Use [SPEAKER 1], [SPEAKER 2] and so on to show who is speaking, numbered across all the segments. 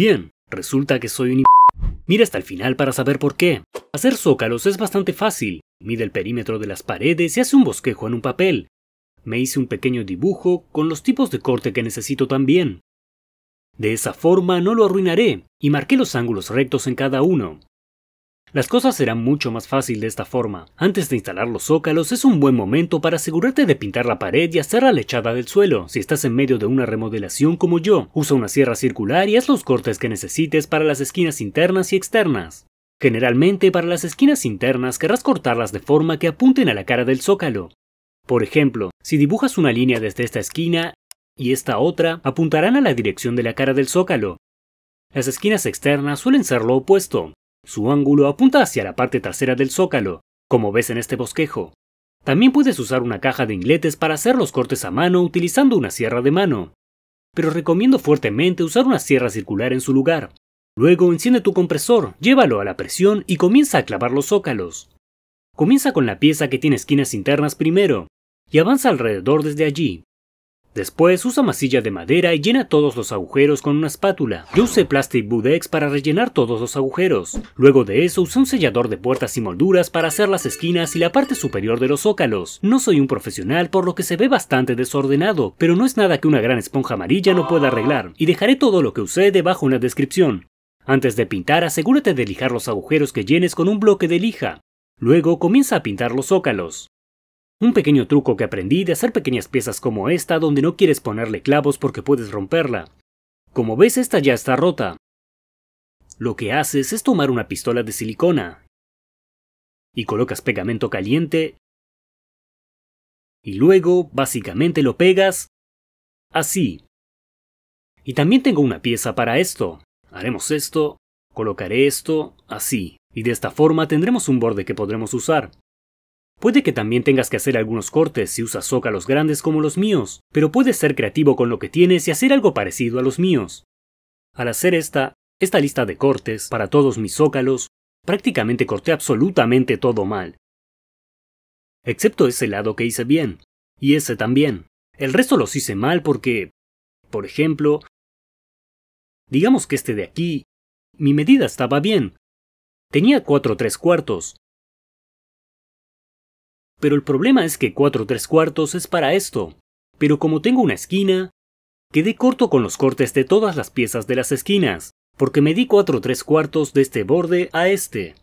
[SPEAKER 1] Bien, resulta que soy un Mira hasta el final para saber por qué. Hacer zócalos es bastante fácil. Mide el perímetro de las paredes y hace un bosquejo en un papel. Me hice un pequeño dibujo con los tipos de corte que necesito también. De esa forma no lo arruinaré y marqué los ángulos rectos en cada uno. Las cosas serán mucho más fácil de esta forma. Antes de instalar los zócalos es un buen momento para asegurarte de pintar la pared y hacer la lechada del suelo. Si estás en medio de una remodelación como yo, usa una sierra circular y haz los cortes que necesites para las esquinas internas y externas. Generalmente para las esquinas internas querrás cortarlas de forma que apunten a la cara del zócalo. Por ejemplo, si dibujas una línea desde esta esquina y esta otra, apuntarán a la dirección de la cara del zócalo. Las esquinas externas suelen ser lo opuesto, su ángulo apunta hacia la parte trasera del zócalo, como ves en este bosquejo. También puedes usar una caja de ingletes para hacer los cortes a mano utilizando una sierra de mano. Pero recomiendo fuertemente usar una sierra circular en su lugar. Luego enciende tu compresor, llévalo a la presión y comienza a clavar los zócalos. Comienza con la pieza que tiene esquinas internas primero, y avanza alrededor desde allí. Después usa masilla de madera y llena todos los agujeros con una espátula. Yo usé Plastic Budex para rellenar todos los agujeros. Luego de eso usé un sellador de puertas y molduras para hacer las esquinas y la parte superior de los zócalos. No soy un profesional por lo que se ve bastante desordenado, pero no es nada que una gran esponja amarilla no pueda arreglar, y dejaré todo lo que usé debajo en la descripción. Antes de pintar asegúrate de lijar los agujeros que llenes con un bloque de lija. Luego comienza a pintar los zócalos. Un pequeño truco que aprendí de hacer pequeñas piezas como esta donde no quieres ponerle clavos porque puedes romperla. Como ves esta ya está rota. Lo que haces es tomar una pistola de silicona y colocas pegamento caliente y luego básicamente lo pegas así. Y también tengo una pieza para esto. Haremos esto, colocaré esto así y de esta forma tendremos un borde que podremos usar. Puede que también tengas que hacer algunos cortes si usas zócalos grandes como los míos, pero puedes ser creativo con lo que tienes y hacer algo parecido a los míos. Al hacer esta, esta lista de cortes para todos mis zócalos, prácticamente corté absolutamente todo mal. Excepto ese lado que hice bien, y ese también. El resto los hice mal porque, por ejemplo, digamos que este de aquí, mi medida estaba bien. Tenía 4 3 cuartos, pero el problema es que 4 3 cuartos es para esto. Pero como tengo una esquina, quedé corto con los cortes de todas las piezas de las esquinas, porque me di 4 3 cuartos de este borde a este.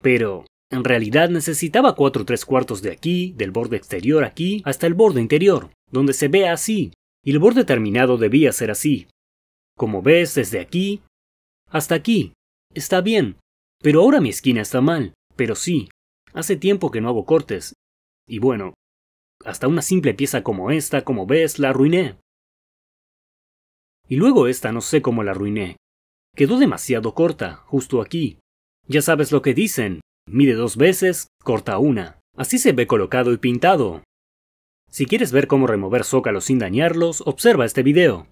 [SPEAKER 1] Pero, en realidad necesitaba 4 3 cuartos de aquí, del borde exterior aquí, hasta el borde interior, donde se vea así, y el borde terminado debía ser así. Como ves, desde aquí hasta aquí. Está bien, pero ahora mi esquina está mal, pero sí, hace tiempo que no hago cortes, y bueno, hasta una simple pieza como esta, como ves, la arruiné. Y luego esta no sé cómo la arruiné. Quedó demasiado corta, justo aquí. Ya sabes lo que dicen. Mide dos veces, corta una. Así se ve colocado y pintado. Si quieres ver cómo remover zócalos sin dañarlos, observa este video.